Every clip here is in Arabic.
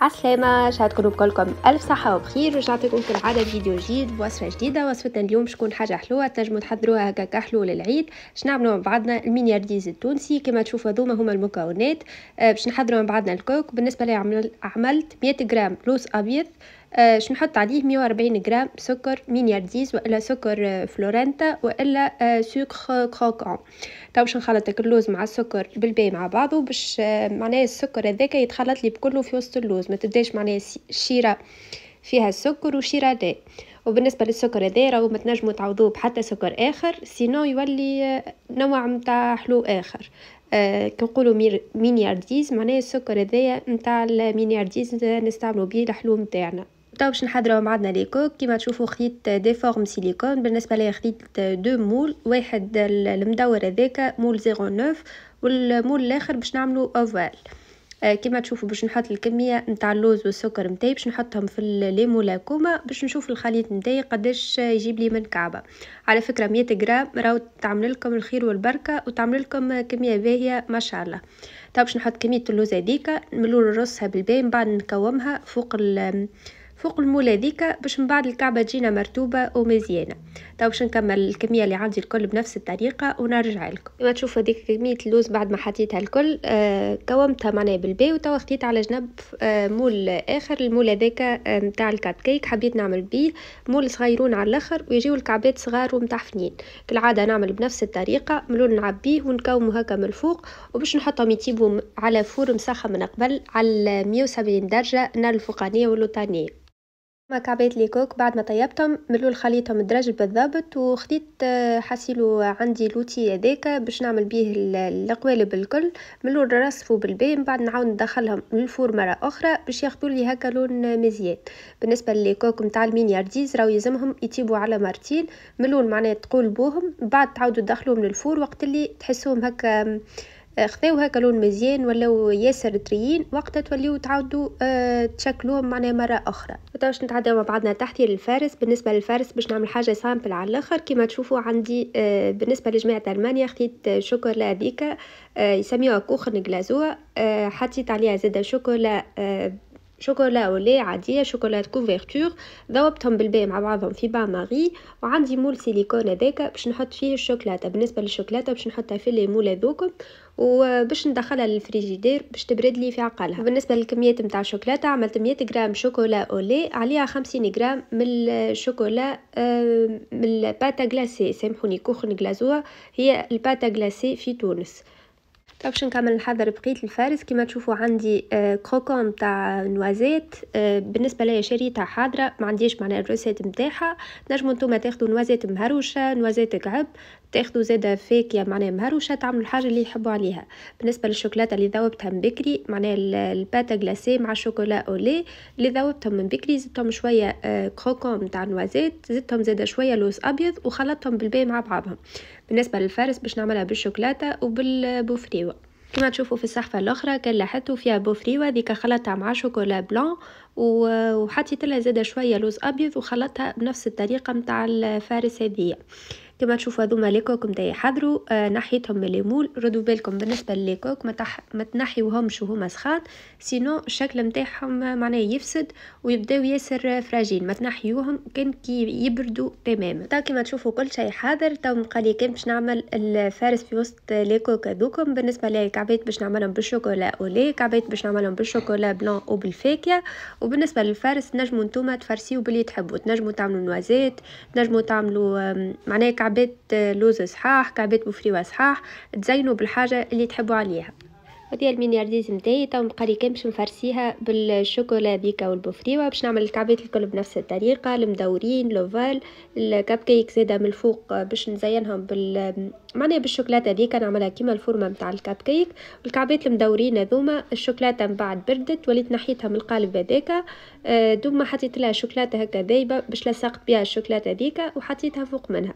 عالسلامة شهدكم بكلكم ألف صحة وبخير ورجعتكم كالعادة فيديو جديد بوصفة جديدة وصفتنا اليوم شكون حاجة حلوة تنجموا تحضروها هكاكا حلوة للعيد باش نعملوا مع بعضنا المينيارديز التونسي كما تشوفوا هذوما هما المكونات آه، باش نحضروا مع بعضنا الكوك بالنسبة لي عملت 100 غرام لوز أبيض باش آه، نحط عليه 140 غرام سكر مينيارديز والا سكر آه، فلورنتا والا سكر كروكون تو باش نخلط اللوز مع السكر بالباي مع بعضه باش آه، معناها السكر هذاك يتخلط لي بكله في وسط اللوز ما تبداش معناها الشيره فيها السكر وشيره دي وبالنسبه للسكر هذا راهو ما تنجموا تعوضوه بحتى سكر اخر سينو يولي نوع متاع حلو اخر آه كي نقولوا مينيارديز معناها السكر هذايا نتاع المينيارديز نستعملوا به الحلو نتاعنا تو باش نحضروا مع لي كوك كيما تشوفوا خديت دي فورم سيليكون بالنسبه ليا خديت دو مول واحد المدور هذاك مول 09 والمول الاخر باش نعملو اوفال آه، كيما تشوفوا باش نحط الكميه نتاع اللوز والسكر نتاعي باش نحطهم في ليمولا كوما باش نشوف الخليط نتاعي قداش يجيب لي من كعبه على فكره 100 غرام راهو تعمل لكم الخير والبركه وتعمل لكم كميه باهيه ما شاء الله تو باش نحط كميه اللوز هذيك نملو نرصها بالباي من بعد نكومها فوق فوق المول ذيك باش من بعد الكعبة تجينا مرتوبة ومزيانة تو باش نكمل الكمية اللي عندي الكل بنفس الطريقة ونرجع لكم كما تشوفوا هذيك كمية اللوز بعد ما حطيتها الكل آه كومتها معناها بالبي وتوا خديت على جنب آه مول آخر المول هذاك نتاع آه الكات كيك حبيت نعمل بيه مول صغيرون على الاخر ويجيو الكعبات صغار ومتعفنين كالعادة نعمل بنفس الطريقة ملول نعبيه ونكومو هكا من الفوق وباش نحطهم يطيبوا على فور مسخن من قبل على 170 درجة نار الفوقانية والوطانية مكعبات ليكوك بعد ما طيبتهم ملو خليتهم مدرج بالضبط وخديت آه، حاسيلو عندي لوتي هذاك باش نعمل بيه القوالب الكل ملو نرصفو بالباء من بعد نعاود ندخلهم للفور مره اخرى باش ياخذوا لي هكا لون مزيان بالنسبه كوك نتاع المينيارديز راهو يلزمهم يطيبوا على مرتين ملول معناها تقولبوهم بعد تعاودوا تدخلوهم للفور وقت اللي تحسوهم هكا خذاو هكا لون مزيان ولاو ياسر طريين وقتها توليو تعاودوا آه، تشكلوهم معناها مره اخرى باش نتعداو مع بعضنا تحت الفارس بالنسبه للفارس باش نعمل حاجه سامبل على الاخر كما تشوفوا عندي آه، بالنسبه لجماعه المانيا خديت آه، شوكولا هذيك يسميوها كوخن غلازوه حطيت عليها زاده شوكولا شوكولا ولي عاديه شوكولات كوفرتور ذوبتهم بالباء مع بعضهم في بان ماري وعندي مول سيليكون هذاك باش نحط فيه الشوكولاته بالنسبه للشوكولاته باش نحطها في مول هذوك وباش ندخلها للفريجيدير باش تبرد لي في عقلها بالنسبه للكميات نتاع الشوكولاته عملت مية غرام شوكولا اولي عليها خمسين غرام من الشوكولا آه، من الباتا غلاسي سامحوني كوخن غلازوها هي الباتا غلاسي في تونس باش نكمل نحضر بقيت الفارس كما تشوفوا عندي آه، كروكون تاع نوازيت آه، بالنسبه ليا شريتها حاضره ما عنديش معناها الروسيت نتاعها نجموا نتوما تاخذوا نوازيت مهروشه نوازيت كعب تاخذوا زاده فاكهه معناها مهروشه تعملوا الحاجه اللي يحبوا عليها بالنسبه للشوكولاته اللي ذوبتها من بكري معناها الباتا غلاسي مع الشوكولا اولي اللي ذوبتهم من بكري زدتهم شويه كروكوم آه، تاع نوازيت زدتهم زاده شويه لوز ابيض وخلطتهم بالبي مع بعضهم بالنسبه للفارس باش نعملها بالشوكولاته وبالبوفريوه كما تشوفوا في الصحفه الاخرى كان لاحظتوا فيها بوفريوه ذيك خلطتها مع شوكولا بلون وحطيت لها زاده شويه لوز ابيض وخلطتها بنفس الطريقه متاع الفارس هذية كما تشوفوا هذوما ليكوك نتاعي حضروا آه نحيتهم من ليمول ردوا بالكم بالنسبه لليكوك ما, ما تنحيوهمش وهما سخان سينو الشكل نتاعهم معناه يفسد ويبداو ياسر فراجيل ما تنحيوهم كان كي يبردوا تماما تا كما تشوفوا كل شيء حاضر تو مقالي كان باش نعمل الفارس في وسط ليكوك هذوكم بالنسبه لي كعبات باش نعملهم بالشوكولا اولي كعبات باش نعملهم بالشوكولا بلون او وبالنسبه للفارس نجموا نتوما تفرسيو باللي تحبوا تنجموا تعملوا نوازيت تنجموا تعملوا معناه كعبات لوز صحاح كعبات بوفريوا صحاح تزينوا بالحاجة اللي تحبوا عليها هذه المينيارديز نتاعي تو مقري كان باش نفرسيها بالشوكولا بيكا والبوفريوا باش نعمل الكعبات الكل بنفس الطريقه المدورين لوفال الكب كيك زاده من الفوق باش نزينهم بال معناها بالشوكولاته كان نعملها كيما الفورمه نتاع الكاب كيك الكعبات المدورين هذوما الشوكولاته من بعد بردت وليت نحيتها من القالب هذاك آه، دوما ما حطيت لها شوكولاته هكا ذايبه باش لصقت بها الشوكولاته هذيك وحطيتها فوق منها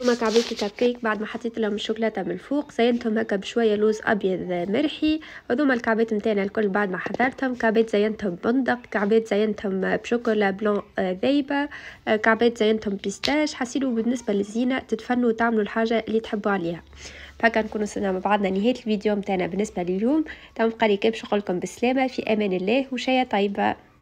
ثم كعبات الكاب كيك بعد ما حطيت لهم الشوكولاته من الفوق زينتهم هكا بشويه لوز ابيض مرحي هذوما الكعبات نتاعنا الكل بعد ما حضرتهم كعبات زينتهم بندق كعبات زينتهم بشوكولا بلون ذايبه آه، آه، كعبات زينتهم بيستاش حسيلو بالنسبه للزينه تتفنوا وتعملوا الحاجه اللي تحبوا عليها هكا نكون وصلنا مع بعضنا نهايه الفيديو متاعنا بالنسبه لليوم تبقى لي باش نقولكم بالسلامه في امان الله وشايه طيبه